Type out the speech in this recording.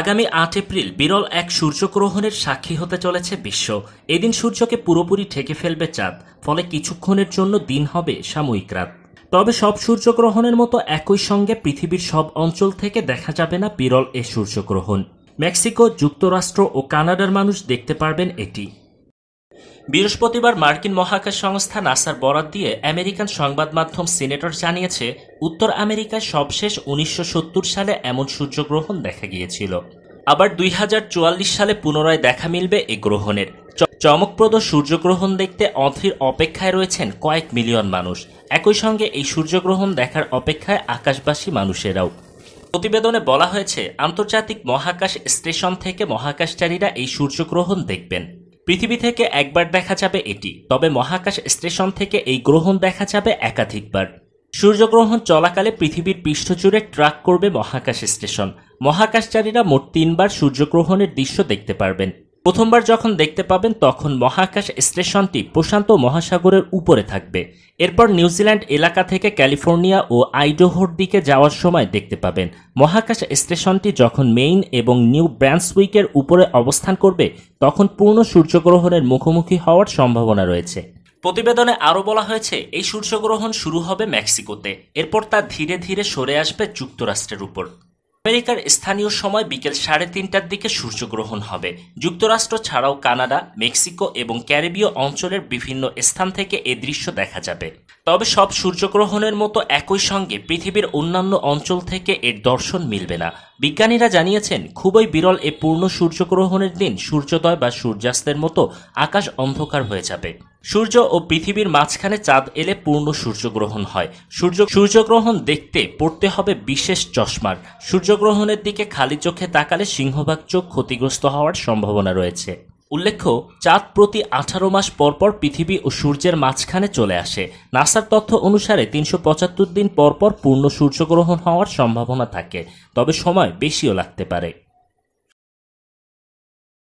আগামী আট এপ্রিল বিরল এক সূর্যগ্রহণের সাক্ষী হতে চলেছে বিশ্ব এদিন সূর্যকে পুরোপুরি ঠেকে ফেলবে চাঁদ ফলে কিছুক্ষণের জন্য দিন হবে সাময়িক রাত তবে সব সূর্যগ্রহণের মতো একই সঙ্গে পৃথিবীর সব অঞ্চল থেকে দেখা যাবে না বিরল এ সূর্যগ্রহণ মেক্সিকো যুক্তরাষ্ট্র ও কানাডার মানুষ দেখতে পারবেন এটি বৃহস্পতিবার মার্কিন মহাকাশ সংস্থা নাসার বরাত দিয়ে আমেরিকান সংবাদ মাধ্যম সিনেটর জানিয়েছে উত্তর আমেরিকায় সবশেষ উনিশশো সালে এমন সূর্যগ্রহণ দেখা গিয়েছিল আবার দুই সালে পুনরায় দেখা মিলবে এ গ্রহণের চমকপ্রদ সূর্যগ্রহণ দেখতে অধীর অপেক্ষায় রয়েছেন কয়েক মিলিয়ন মানুষ একই সঙ্গে এই সূর্যগ্রহণ দেখার অপেক্ষায় আকাশবাসী মানুষেরাও প্রতিবেদনে বলা হয়েছে আন্তর্জাতিক মহাকাশ স্টেশন থেকে মহাকাশচারীরা এই সূর্যগ্রহণ দেখবেন পৃথিবী থেকে একবার দেখা যাবে এটি তবে মহাকাশ স্টেশন থেকে এই গ্রহণ দেখা যাবে একাধিকবার সূর্যগ্রহণ চলাকালে পৃথিবীর পৃষ্ঠ জুড়ে ট্রাক করবে মহাকাশ স্টেশন মহাকাশচারীরা মোট তিনবার সূর্যগ্রহণের দৃশ্য দেখতে পারবেন প্রথমবার যখন দেখতে পাবেন তখন মহাকাশ স্টেশনটি প্রশান্ত মহাসাগরের উপরে থাকবে এরপর নিউজিল্যান্ড এলাকা থেকে ক্যালিফোর্নিয়া ও আইডোহোর দিকে যাওয়ার সময় দেখতে পাবেন মহাকাশ স্টেশনটি যখন মেইন এবং নিউ ব্র্যান্সউইকের উপরে অবস্থান করবে তখন পূর্ণ সূর্যগ্রহণের মুখোমুখি হওয়ার সম্ভাবনা রয়েছে প্রতিবেদনে আরও বলা হয়েছে এই সূর্যগ্রহণ শুরু হবে মেক্সিকোতে এরপর তা ধীরে ধীরে সরে আসবে যুক্তরাষ্ট্রের উপর আমেরিকার স্থানীয় সময় বিকেল সাড়ে তিনটার দিকে সূর্যগ্রহণ হবে যুক্তরাষ্ট্র ছাড়াও কানাডা মেক্সিকো এবং ক্যারিবীয় অঞ্চলের বিভিন্ন স্থান থেকে এ দৃশ্য দেখা যাবে তবে সব সূর্যগ্রহণের মতো একই সঙ্গে পৃথিবীর অন্যান্য অঞ্চল থেকে এর দর্শন মিলবে না বিজ্ঞানীরা জানিয়েছেন খুবই বিরল এ পূর্ণ সূর্যগ্রহণের দিন সূর্যোদয় বা সূর্যাস্তের মতো আকাশ অন্ধকার হয়ে যাবে সূর্য ও পৃথিবীর মাঝখানে চাঁদ এলে পূর্ণ সূর্যগ্রহণ হয় সূর্য সূর্যগ্রহণ দেখতে পড়তে হবে বিশেষ চশমার সূর্যগ্রহণের দিকে খালি চোখে তাকালে সিংহভাগ চোখ ক্ষতিগ্রস্ত হওয়ার সম্ভাবনা রয়েছে উল্লেখ্য চাঁদ প্রতি আঠারো মাস পরপর পৃথিবী ও সূর্যের মাঝখানে চলে আসে নাসার তথ্য অনুসারে তিনশো পঁচাত্তর দিন পরপর পূর্ণ সূর্যগ্রহণ হওয়ার সম্ভাবনা থাকে তবে সময় বেশিও লাগতে পারে